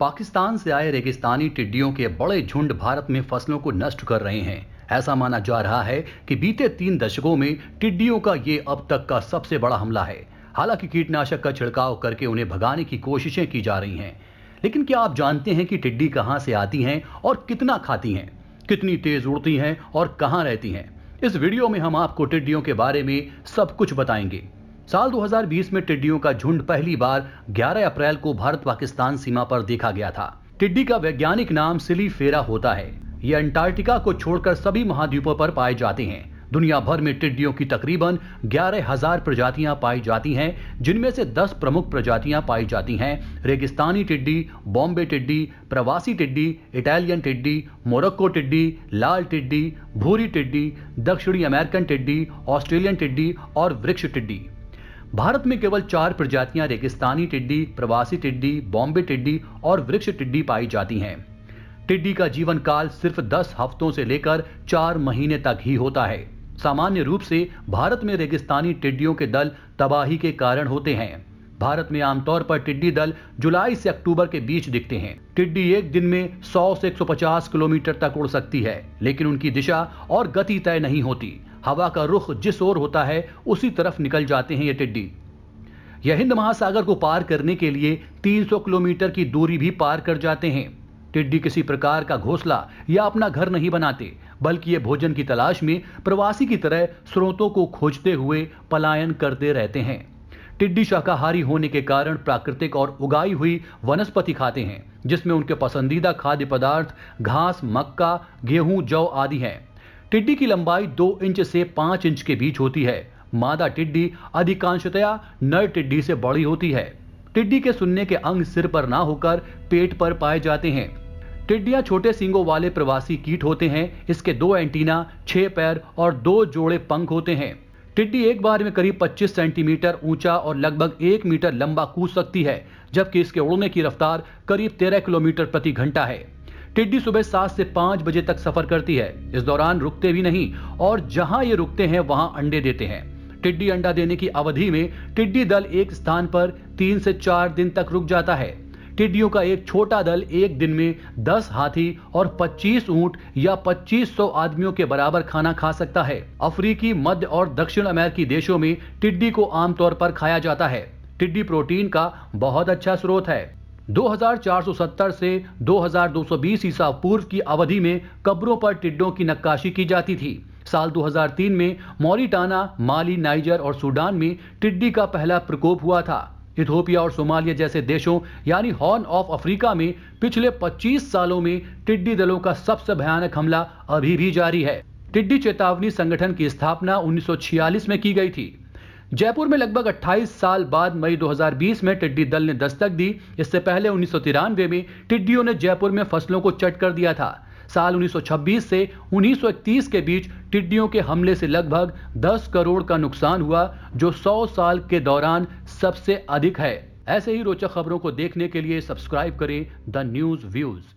पाकिस्तान से आए रेगिस्तानी टिड्डियों के बड़े झुंड भारत में फसलों को नष्ट कर रहे हैं ऐसा माना जा रहा है कि बीते तीन दशकों में टिड्डियों का ये अब तक का सबसे बड़ा हमला है हालांकि कीटनाशक का छिड़काव करके उन्हें भगाने की कोशिशें की जा रही हैं लेकिन क्या आप जानते हैं कि टिड्डी कहाँ से आती हैं और कितना खाती हैं कितनी तेज उड़ती हैं और कहाँ रहती हैं इस वीडियो में हम आपको टिड्डियों के बारे में सब कुछ बताएंगे साल 2020 में टिड्डियों का झुंड पहली बार 11 अप्रैल को भारत पाकिस्तान सीमा पर देखा गया था टिड्डी का वैज्ञानिक नाम सिली फेरा होता है ये अंटार्कटिका को छोड़कर सभी महाद्वीपों पर पाए जाते हैं दुनिया भर में टिड्डियों की तकरीबन ग्यारह हजार प्रजातियां पाई जाती हैं जिनमें से 10 प्रमुख प्रजातियां पाई जाती हैं रेगिस्तानी टिड्डी बॉम्बे टिड्डी प्रवासी टिड्डी इटालियन टिड्डी मोरक्को टिड्डी लाल टिड्डी भूरी टिड्डी दक्षिणी अमेरिकन टिड्डी ऑस्ट्रेलियन टिड्डी और वृक्ष टिड्डी भारत में केवल चार प्रजातियां रेगिस्तानी टिड्डी प्रवासी टिड्डी बॉम्बे टिड्डी और वृक्ष टिड्डी पाई जाती हैं टिड्डी का जीवन काल सिर्फ 10 हफ्तों से लेकर चार महीने तक ही होता है सामान्य रूप से भारत में रेगिस्तानी टिड्डियों के दल तबाही के कारण होते हैं भारत में आमतौर पर टिड्डी दल जुलाई से अक्टूबर के बीच दिखते हैं टिड्डी एक दिन में 100 से 150 किलोमीटर तक उड़ सकती है लेकिन उनकी दिशा और गति तय नहीं होती हवा का रुख जिस ओर होता है उसी तरफ निकल जाते हैं ये टिड्डी यह हिंद महासागर को पार करने के लिए 300 किलोमीटर की दूरी भी पार कर जाते हैं टिड्डी किसी प्रकार का घोंसला या अपना घर नहीं बनाते बल्कि ये भोजन की तलाश में प्रवासी की तरह स्रोतों को खोजते हुए पलायन करते रहते हैं टिड्डी शाकाहारी होने के कारण प्राकृतिक और उगाई हुई वनस्पति खाते हैं जिसमें उनके पसंदीदा खाद्य पदार्थ घास मक्का गेहूं जौ आदि हैं टिड्डी की लंबाई दो इंच से पाँच इंच के बीच होती है मादा टिड्डी अधिकांशतया नर टिड्डी से बड़ी होती है टिड्डी के सुनने के अंग सिर पर ना होकर पेट पर पाए जाते हैं टिड्डियां छोटे सींगों वाले प्रवासी कीट होते हैं इसके दो एंटीना छह पैर और दो जोड़े पंख होते हैं टिड्डी एक बार में करीब 25 सेंटीमीटर ऊंचा और लगभग एक मीटर लंबा कूद सकती है जबकि इसके उड़ने की रफ्तार करीब 13 किलोमीटर प्रति घंटा है टिड्डी सुबह सात से पांच बजे तक सफर करती है इस दौरान रुकते भी नहीं और जहां ये रुकते हैं वहां अंडे देते हैं टिड्डी अंडा देने की अवधि में टिड्डी दल एक स्थान पर तीन से चार दिन तक रुक जाता है टिड्डियों का एक छोटा दल एक दिन में 10 हाथी और 25 ऊंट या 2500 आदमियों के बराबर खाना खा सकता है अफ्रीकी मध्य और दक्षिण अमेरिकी देशों में टिड्डी को आमतौर पर खाया जाता है टिड्डी प्रोटीन का बहुत अच्छा स्रोत है 2470 से 2220 ईसा पूर्व की अवधि में कब्रों पर टिड्डों की नक्काशी की जाती थी साल 2003 में मॉरिटाना माली नाइजर और सूडान में टिड्डी का पहला प्रकोप हुआ था इथोपिया और सोमालिया जैसे देशों यानी हॉर्न ऑफ अफ्रीका में पिछले 25 सालों में टिड्डी दलों का सबसे भयानक हमला अभी भी जारी है टिड्डी चेतावनी संगठन की स्थापना 1946 में की गई थी जयपुर में लगभग 28 साल बाद मई 2020 में टिड्डी दल ने दस्तक दी इससे पहले उन्नीस में टिड्डियों ने जयपुर में फसलों को चट कर दिया था साल 1926 से 1931 के बीच टिड्डियों के हमले से लगभग 10 करोड़ का नुकसान हुआ जो 100 साल के दौरान सबसे अधिक है ऐसे ही रोचक खबरों को देखने के लिए सब्सक्राइब करें द न्यूज व्यूज